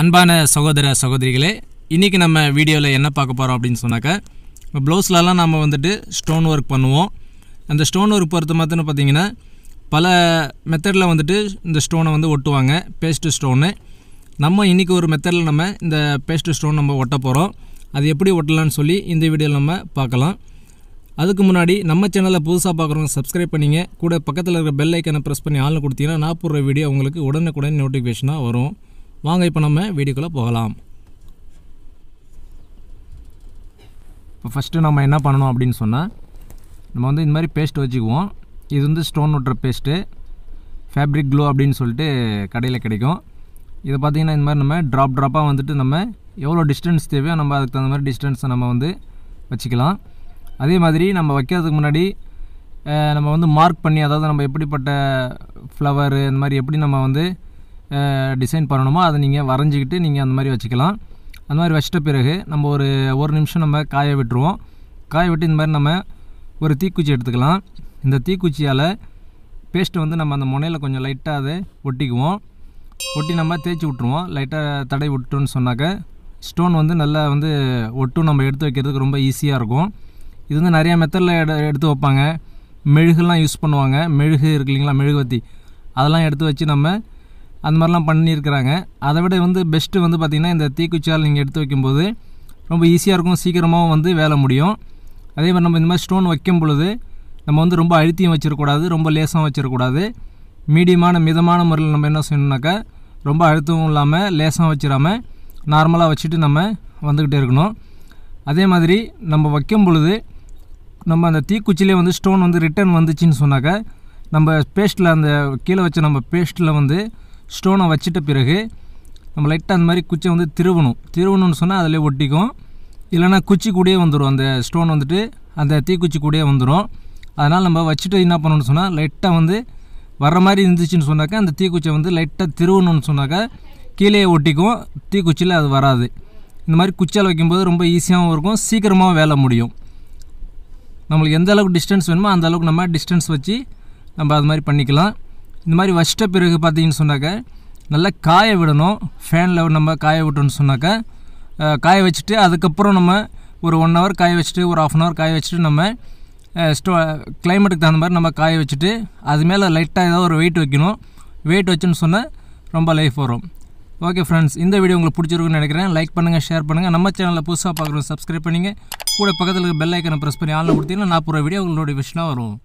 அன்பான சகோதர சகோதரிகளே இன்றைக்கி நம்ம வீடியோவில் என்ன பார்க்க போகிறோம் அப்படின்னு சொன்னாக்கா இப்போ ப்ளவுஸ்லலாம் நம்ம வந்துட்டு ஸ்டோன் ஒர்க் பண்ணுவோம் அந்த ஸ்டோன் ஒர்க் பொறுத்த மாதிரி பார்த்திங்கன்னா பல மெத்தடில் வந்துட்டு இந்த ஸ்டோனை வந்து ஒட்டுவாங்க பேஸ்ட்டு ஸ்டோனு நம்ம இன்றைக்கி ஒரு மெத்தடில் நம்ம இந்த பேஸ்ட்டு ஸ்டோன் நம்ம ஒட்ட போகிறோம் அது எப்படி ஒட்டலான்னு சொல்லி இந்த வீடியோவில் நம்ம பார்க்கலாம் அதுக்கு முன்னாடி நம்ம சேனலில் புதுசாக பார்க்குறவங்க சப்ஸ்கிரைப் பண்ணிங்க கூட பக்கத்தில் இருக்கிற பெல் ஐக்கனை ப்ரெஸ் பண்ணி ஆள்னு கொடுத்தீங்கன்னா நான் போடுற வீடியோ உங்களுக்கு உடனுக்குடன் நோட்டிஃபிகேஷனாக வரும் வாங்க இப்போ நம்ம வீடியோக்குள்ளே போகலாம் இப்போ ஃபஸ்ட்டு நம்ம என்ன பண்ணணும் அப்படின்னு சொன்னால் நம்ம வந்து இந்த மாதிரி பேஸ்ட் வச்சுக்குவோம் இது வந்து ஸ்டோன் ஒட்டுற பேஸ்ட்டு ஃபேப்ரிக் க்ளோ அப்படின்னு சொல்லிட்டு கடையில் கிடைக்கும் இதை பார்த்திங்கன்னா இந்த மாதிரி நம்ம ட்ராப் ட்ராப்பாக வந்துட்டு நம்ம எவ்வளோ டிஸ்டன்ஸ் தேவையோ நம்ம அதுக்கு தகுந்த மாதிரி டிஸ்டன்ஸை நம்ம வந்து வச்சுக்கலாம் அதே மாதிரி நம்ம வைக்கிறதுக்கு முன்னாடி நம்ம வந்து மார்க் பண்ணி அதாவது நம்ம எப்படிப்பட்ட ஃப்ளவரு இந்த மாதிரி எப்படி நம்ம வந்து டிசைன் பண்ணணுமோ அதை நீங்கள் வரைஞ்சிக்கிட்டு நீங்கள் அந்த மாதிரி வச்சுக்கலாம் அந்த மாதிரி வச்சிட்ட பிறகு நம்ம ஒரு ஒரு நிமிஷம் நம்ம காய விட்டுருவோம் காய விட்டு இந்த மாதிரி நம்ம ஒரு தீக்குச்சி எடுத்துக்கலாம் இந்த தீக்குச்சியால் பேஸ்ட்டை வந்து நம்ம அந்த முனையில் கொஞ்சம் லைட்டாக அதை ஒட்டிக்குவோம் ஒட்டி நம்ம தேய்ச்சி விட்ருவோம் லைட்டாக தடை விட்டுருன்னு சொன்னாக்க ஸ்டோன் வந்து நல்லா வந்து ஒட்டும் நம்ம எடுத்து வைக்கிறதுக்கு ரொம்ப ஈஸியாக இருக்கும் இது வந்து நிறையா மெத்தடில் எடு எடுத்து வைப்பாங்க மெழுகுலாம் யூஸ் பண்ணுவாங்க மெழுகு இருக்கு இல்லைங்களா மெழுகுவத்தி அதெல்லாம் எடுத்து வச்சு நம்ம அந்த மாதிரிலாம் பண்ணியிருக்கிறாங்க அதை விட வந்து பெஸ்ட்டு வந்து பார்த்திங்கன்னா இந்த தீக்குச்சியால் நீங்கள் எடுத்து வைக்கும்போது ரொம்ப ஈஸியாக இருக்கும் சீக்கிரமாகவும் வந்து வேலை முடியும் அதே மாதிரி நம்ம இந்த மாதிரி ஸ்டோன் வைக்கும் பொழுது நம்ம வந்து ரொம்ப அழுத்தியும் வச்சிடக்கூடாது ரொம்ப லேசாகவும் வச்சிடக்கூடாது மீடியமான மிதமான முறையில் நம்ம என்ன செய்யணும்னாக்கா ரொம்ப அழுத்தமும் இல்லாமல் லேசாக வச்சிடாமல் நார்மலாக வச்சுட்டு நம்ம வந்துக்கிட்டே இருக்கணும் அதே மாதிரி நம்ம வைக்கும் பொழுது நம்ம அந்த தீக்குச்சிலே வந்து ஸ்டோன் வந்து ரிட்டர்ன் வந்துச்சுன்னு சொன்னாக்கா நம்ம பேஸ்ட்டில் அந்த கீழே வச்ச நம்ம பேஸ்ட்டில் வந்து ஸ்டோனை வச்சிட்ட பிறகு நம்ம லைட்டாக அந்த மாதிரி குச்சை வந்து திருவணும் திருவணும்னு சொன்னால் அதிலே ஒட்டிக்கும் இல்லைனா குச்சி கூடயே வந்துடும் அந்த ஸ்டோன் வந்துட்டு அந்த தீக்குச்சி கூடயே வந்துடும் அதனால் நம்ம வச்சுட்டு என்ன பண்ணணும்னு சொன்னால் லைட்டாக வந்து வர்ற மாதிரி இருந்துச்சுன்னு சொன்னாக்கா அந்த தீக்குச்சை வந்து லைட்டாக திருவணும்னு சொன்னாக்கா கீழே ஒட்டிக்கும் தீக்குச்சியில் அது வராது இந்த மாதிரி குச்சியால் வைக்கும்போது ரொம்ப ஈஸியாகவும் இருக்கும் சீக்கிரமாக வேலை முடியும் நம்மளுக்கு எந்த அளவுக்கு டிஸ்டன்ஸ் வேணுமோ அந்த அளவுக்கு நம்ம டிஸ்டன்ஸ் வச்சு நம்ம அது மாதிரி பண்ணிக்கலாம் இந்த மாதிரி வச்சிட்ட பிறகு பார்த்தீங்கன்னு சொன்னாக்க நல்லா காய விடணும் ஃபேனில் நம்ம காய விட்டோம்னு சொன்னாக்கா காய வச்சுட்டு அதுக்கப்புறம் நம்ம ஒரு ஒன் ஹவர் காய வச்சுட்டு ஒரு ஆஃப் அன் ஹவர் காய வச்சுட்டு நம்ம ஸ்டோ கிளைமேட்டுக்கு தகுந்த மாதிரி நம்ம காய வச்சுட்டு அது மேலே லைட்டாக ஏதாவது ஒரு வெயிட் வைக்கணும் வெயிட் வச்சுன்னு சொன்னால் ரொம்ப லைஃப் வரும் ஓகே ஃப்ரெண்ட்ஸ் இந்த வீடியோ உங்களுக்கு பிடிச்சிருக்குன்னு நினைக்கிறேன் லைக் பண்ணுங்கள் ஷேர் பண்ணுங்கள் நம்ம சேனலில் புதுசாக பார்க்குறோம் சப்ஸ்கிரைப் பண்ணிங்க கூட பக்கத்தில் பெல் ஐக்கனை ப்ரெஸ் பண்ணி ஆன்லைன் கொடுத்தீங்கன்னா நாற்பது வீடியோ உங்களோட விஷனாக வரும்